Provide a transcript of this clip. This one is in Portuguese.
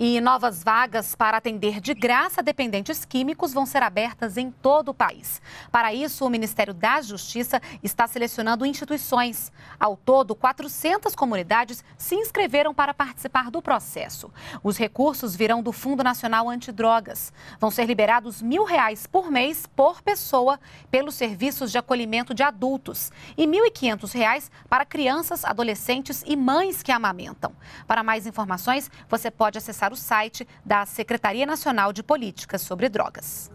E novas vagas para atender de graça dependentes químicos vão ser abertas em todo o país. Para isso, o Ministério da Justiça está selecionando instituições. Ao todo, 400 comunidades se inscreveram para participar do processo. Os recursos virão do Fundo Nacional Antidrogas. Vão ser liberados mil reais por mês por pessoa pelos serviços de acolhimento de adultos e R$ 1.500 para crianças, adolescentes e mães que amamentam. Para mais informações, você pode acessar acessar o site da Secretaria Nacional de Políticas sobre Drogas.